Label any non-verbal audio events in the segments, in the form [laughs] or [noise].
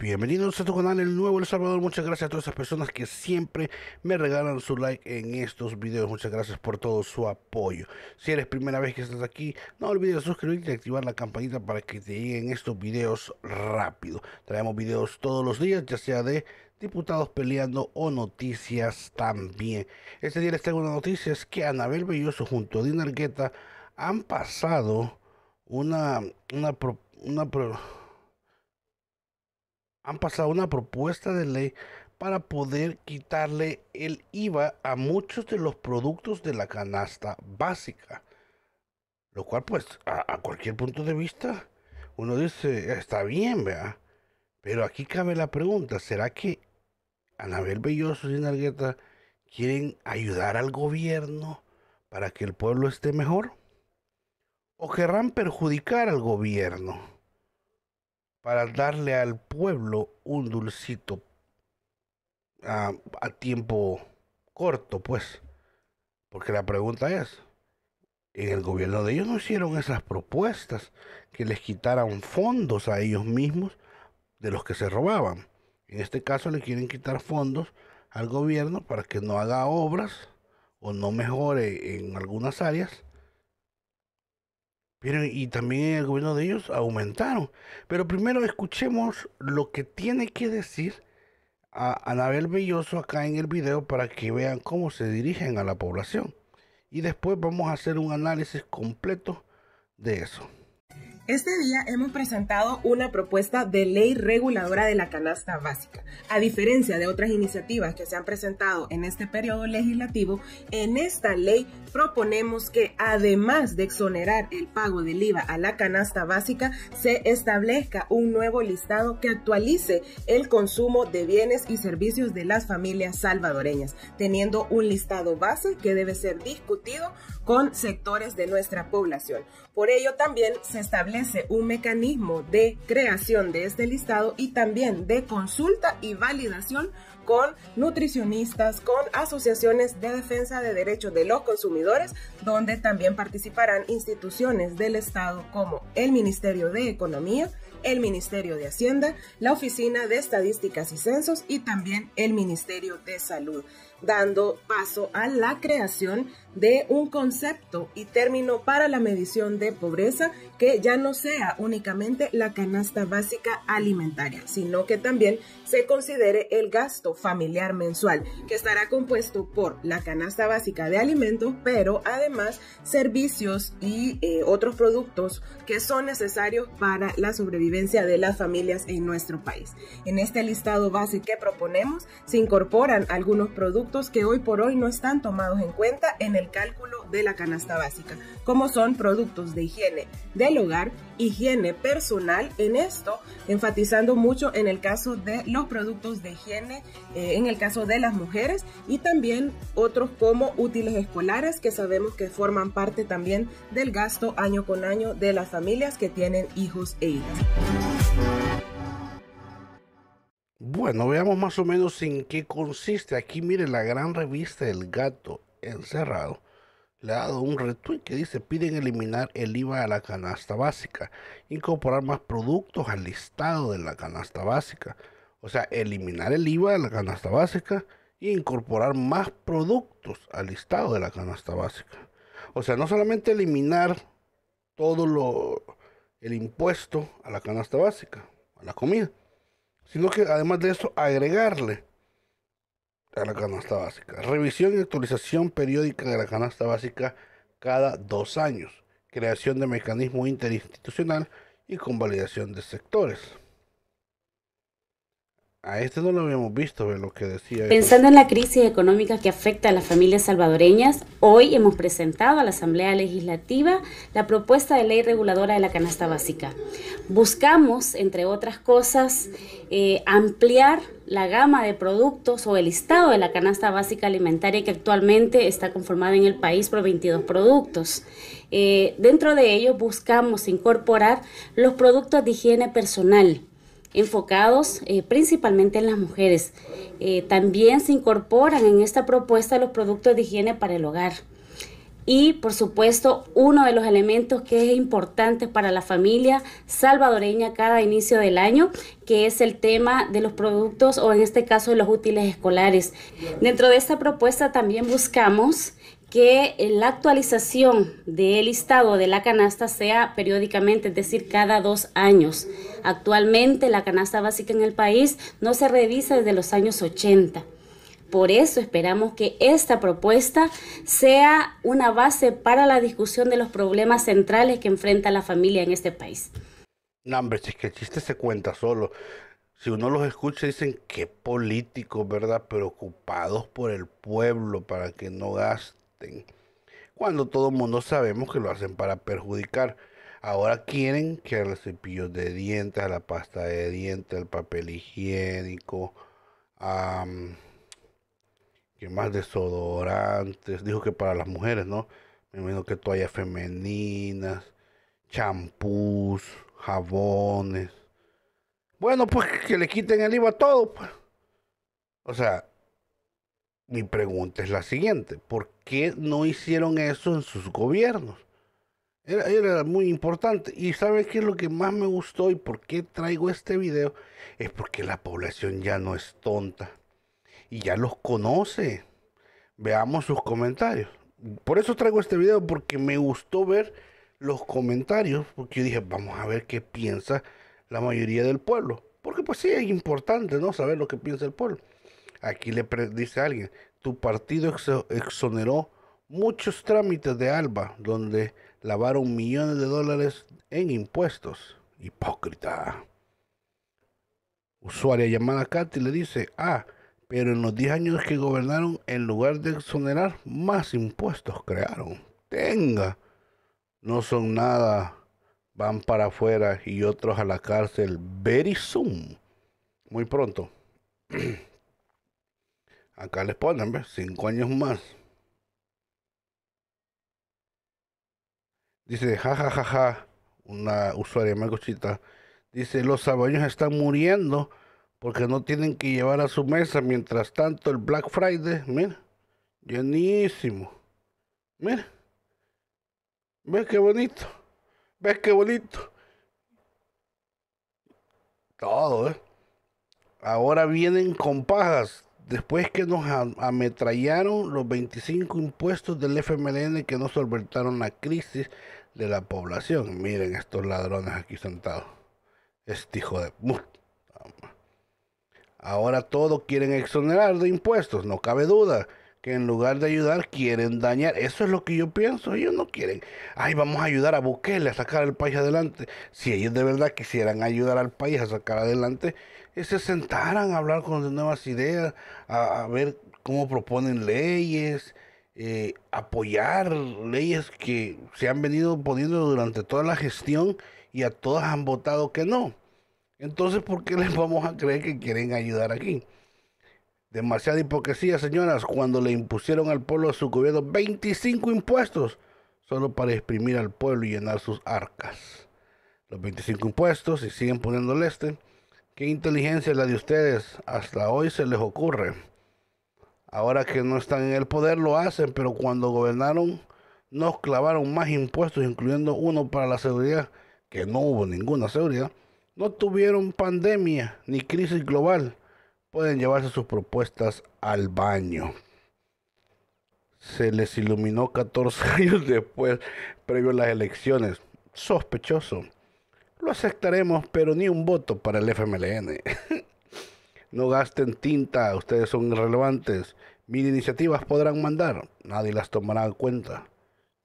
Bienvenidos a tu canal, el nuevo El Salvador. Muchas gracias a todas esas personas que siempre me regalan su like en estos videos. Muchas gracias por todo su apoyo. Si eres primera vez que estás aquí, no olvides suscribirte y activar la campanita para que te lleguen estos videos rápido. Traemos videos todos los días, ya sea de diputados peleando o noticias también. Este día les traigo una noticia, es que Anabel Belloso junto a Dinargueta han pasado una, una, una pro, han pasado una propuesta de ley para poder quitarle el IVA a muchos de los productos de la canasta básica. Lo cual pues a, cualquier punto de vista uno dice, está bien, ¿verdad? Pero aquí cabe la pregunta, ¿será que Anabel Belloso y Nargueta quieren ayudar al gobierno para que el pueblo esté mejor? ¿O querrán perjudicar al gobierno? para darle al pueblo un dulcito a, tiempo corto, pues. Porque la pregunta es, en el gobierno de ellos no hicieron esas propuestas que les quitaran fondos a ellos mismos de los que se robaban. En este caso le quieren quitar fondos al gobierno para que no haga obras o no mejore en algunas áreas y también el gobierno de ellos aumentaron. Pero primero escuchemos lo que tiene que decir a Anabel Belloso acá en el video para que vean cómo se dirigen a la población. Y después vamos a hacer un análisis completo de eso. Este día hemos presentado una propuesta de ley reguladora de la canasta básica. A diferencia de otras iniciativas que se han presentado en este periodo legislativo, en esta ley proponemos que además de exonerar el pago del IVA a la canasta básica, se establezca un nuevo listado que actualice el consumo de bienes y servicios de las familias salvadoreñas, teniendo un listado base que debe ser discutido con sectores de nuestra población. Por ello también se establece un mecanismo de creación de este listado y también de consulta y validación con nutricionistas, con asociaciones de defensa de derechos de los consumidores, donde también participarán instituciones del Estado como el Ministerio de Economía, el Ministerio de Hacienda, la Oficina de Estadísticas y Censos y también el Ministerio de Salud dando paso a la creación de un concepto y término para la medición de pobreza que ya no sea únicamente la canasta básica alimentaria, sino que también se considere el gasto familiar mensual, que estará compuesto por la canasta básica de alimentos, pero además servicios y eh, otros productos que son necesarios para la sobrevivencia de las familias en nuestro país. En este listado básico que proponemos se incorporan algunos productos que hoy por hoy no están tomados en cuenta en el cálculo de la canasta básica, como son productos de higiene del hogar, higiene personal, en esto enfatizando mucho en el caso de los productos de higiene, eh, en el caso de las mujeres y también otros como útiles escolares que sabemos que forman parte también del gasto año con año de las familias que tienen hijos e hijas. Bueno, veamos más o menos en qué consiste. Aquí mire la gran revista El Gato Encerrado. Le ha dado un retweet que dice piden eliminar el IVA a la canasta básica, incorporar más productos al listado de la canasta básica. O sea, eliminar el IVA de la canasta básica e incorporar más productos al listado de la canasta básica. O sea, no solamente eliminar todo lo el impuesto a la canasta básica, a la comida, sino que además de eso agregarle a la canasta básica. Revisión y actualización periódica de la canasta básica cada dos años. Creación de mecanismo interinstitucional y convalidación de sectores. A este no lo habíamos visto, lo que decía. Pensando en la crisis económica que afecta a las familias salvadoreñas, hoy hemos presentado a la Asamblea Legislativa la propuesta de ley reguladora de la canasta básica. Buscamos, entre otras cosas, eh, ampliar la gama de productos o el listado de la canasta básica alimentaria que actualmente está conformada en el país por 22 productos. Eh, dentro de ello buscamos incorporar los productos de higiene personal enfocados eh, principalmente en las mujeres. Eh, también se incorporan en esta propuesta los productos de higiene para el hogar. Y por supuesto, uno de los elementos que es importante para la familia salvadoreña cada inicio del año, que es el tema de los productos o en este caso de los útiles escolares. Dentro de esta propuesta también buscamos que eh, la actualización del listado de la canasta sea periódicamente, es decir, cada dos años. Actualmente la canasta básica en el país no se revisa desde los años 80. Por eso esperamos que esta propuesta sea una base para la discusión de los problemas centrales que enfrenta la familia en este país. No, es que el chiste se cuenta solo. Si uno los escucha, dicen que políticos, ¿verdad? Preocupados por el pueblo para que no gaste cuando todo el mundo sabemos que lo hacen para perjudicar. Ahora quieren que los cepillos de dientes, a la pasta de dientes, el papel higiénico, que más desodorantes, dijo que para las mujeres, ¿no? Me que toallas femeninas, champús, jabones. Bueno, pues que le quiten el IVA a todo. Pues. O sea, mi pregunta es la siguiente, ¿por qué no hicieron eso en sus gobiernos? Era, muy importante. Y ¿saben qué es lo que más me gustó y por qué traigo este video? Es porque la población ya no es tonta y ya los conoce. Veamos sus comentarios. Por eso traigo este video, porque me gustó ver los comentarios, porque yo dije, vamos a ver qué piensa la mayoría del pueblo. Porque pues sí, es importante, ¿no? Saber lo que piensa el pueblo. Aquí le dice a alguien, tu partido exoneró muchos trámites de Alba, donde lavaron millones de dólares en impuestos. Hipócrita. Usuaria llamada Katy le dice, ah, pero en los 10 años que gobernaron, en lugar de exonerar, más impuestos crearon. Tenga. No son nada. Van para afuera y otros a la cárcel very soon. Muy pronto. [clears throat] Acá les ponen, ¿ves? Cinco años más. Dice, jajajaja, ja, ja, una usuaria, cosita Dice, los sabaños están muriendo porque no tienen que llevar a su mesa. Mientras tanto, el Black Friday, mira, llenísimo. Mira, ves qué bonito, ves qué bonito. Todo, ¿eh? Ahora vienen con pajas después que nos ametrallaron los 25 impuestos del FMLN que nos solventaron la crisis de la población. Miren estos ladrones aquí sentados. Este hijo de... Ahora todos quieren exonerar de impuestos, no cabe duda que en lugar de ayudar quieren dañar. Eso es lo que yo pienso. Ellos no quieren. Ay, vamos a ayudar a Bukele a sacar el país adelante. Si ellos de verdad quisieran ayudar al país a sacar adelante, se sentaran a hablar con las nuevas ideas, a, ver cómo proponen leyes, eh, apoyar leyes que se han venido poniendo durante toda la gestión y a todas han votado que no. Entonces, ¿por qué les vamos a creer que quieren ayudar aquí? Demasiada hipocresía, señoras, cuando le impusieron al pueblo a su gobierno 25 impuestos solo para exprimir al pueblo y llenar sus arcas. Los 25 impuestos, y siguen poniéndole este, Qué inteligencia la de ustedes. Hasta hoy se les ocurre. Ahora que no están en el poder lo hacen, pero cuando gobernaron nos clavaron más impuestos, incluyendo uno para la seguridad, que no hubo ninguna seguridad. No tuvieron pandemia ni crisis global. Pueden llevarse sus propuestas al baño se les iluminó 14 [laughs] años después, previo a las elecciones. Sospechoso lo aceptaremos, pero ni un voto para el FMLN. [laughs] no gasten tinta, ustedes son irrelevantes. Mil iniciativas podrán mandar, nadie las tomará en cuenta.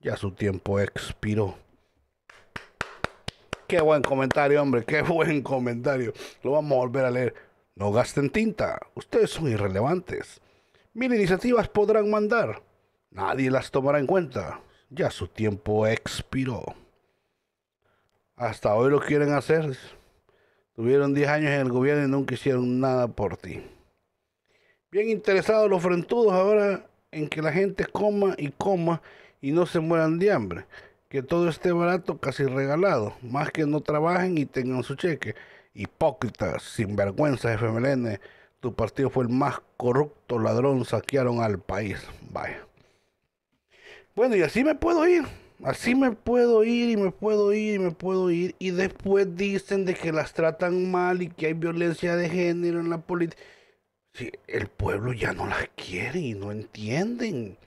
Ya su tiempo expiró. Qué buen comentario, hombre, qué buen comentario. Lo vamos a volver a leer. No gasten tinta, ustedes son irrelevantes. Mil iniciativas podrán mandar, nadie las tomará en cuenta. Ya su tiempo expiró. Hasta hoy lo quieren hacer. Tuvieron 10 años en el gobierno y nunca hicieron nada por ti. Bien interesados los frentudos ahora en que la gente coma y coma y no se mueran de hambre. Que todo esté barato, casi regalado. Más que no trabajen y tengan su cheque. Hipócritas, sinvergüenzas, FMLN. Tu partido fue el más corrupto ladrón. Saquearon al país. Vaya. Bueno, y así me puedo ir. Así me puedo ir y me puedo ir y me puedo ir. Y después dicen de que las tratan mal y que hay violencia de género en la política. el pueblo ya no las quiere y no entienden.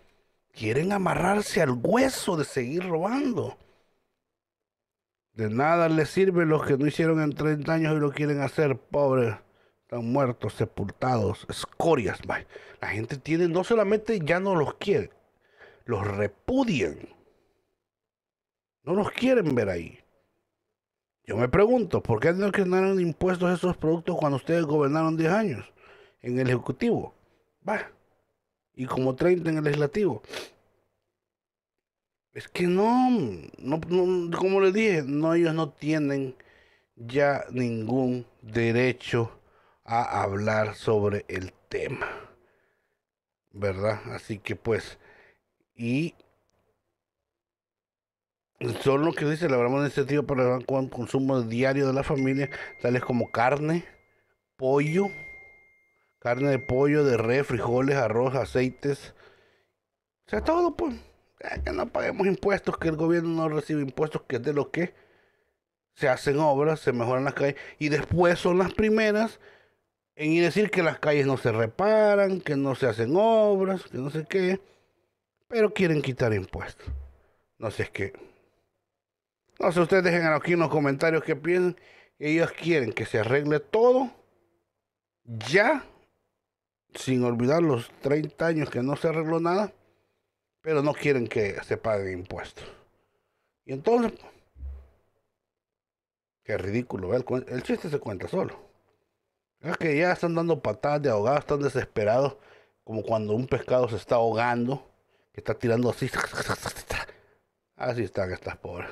Quieren amarrarse al hueso de seguir robando. De nada les sirve los que no hicieron en 30 años y lo quieren hacer, pobres. Están muertos, sepultados, escorias. La gente tiene, no solamente ya no los quiere, los repudian no nos quieren ver ahí. Yo me pregunto, ¿por qué no quedaron impuestos esos productos cuando ustedes gobernaron 10 años en el Ejecutivo? Va. Y como 30 en el Legislativo. Es que no, no, como les dije, no, ellos no tienen ya ningún derecho a hablar sobre el tema. ¿Verdad? Así que pues, y son lo que dice celebramos en ese para el consumo diario de la familia, tales como carne, pollo, carne de pollo, de res, frijoles, arroz, aceites. O sea, todo, pues. Que no paguemos impuestos, que el gobierno no recibe impuestos, que es de lo que se hacen obras, se mejoran las calles. Y después son las primeras en ir a decir que las calles no se reparan, que no se hacen obras, que no sé qué. Pero quieren quitar impuestos. No sé, es que no sé, ustedes dejen aquí en los comentarios que piensan. Ellos quieren que se arregle todo ya, sin olvidar los 30 años que no se arregló nada, pero no quieren que se paguen impuestos. Y entonces, qué ridículo, el, el chiste se cuenta solo. Es que ya están dando patadas de ahogados, están desesperados, como cuando un pescado se está ahogando, que está tirando así. [laughs] Así están estas pobres.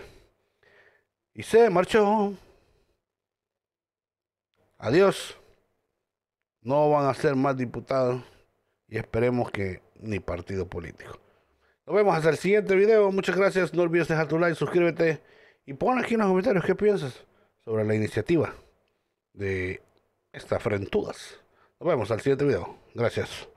Y se marchó. Adiós. No van a ser más diputados y esperemos que ni partido político. Nos vemos hasta el siguiente video. Muchas gracias. No olvides dejar tu like, suscríbete y pon aquí en los comentarios qué piensas sobre la iniciativa de estas frentudas. Nos vemos al siguiente video. Gracias.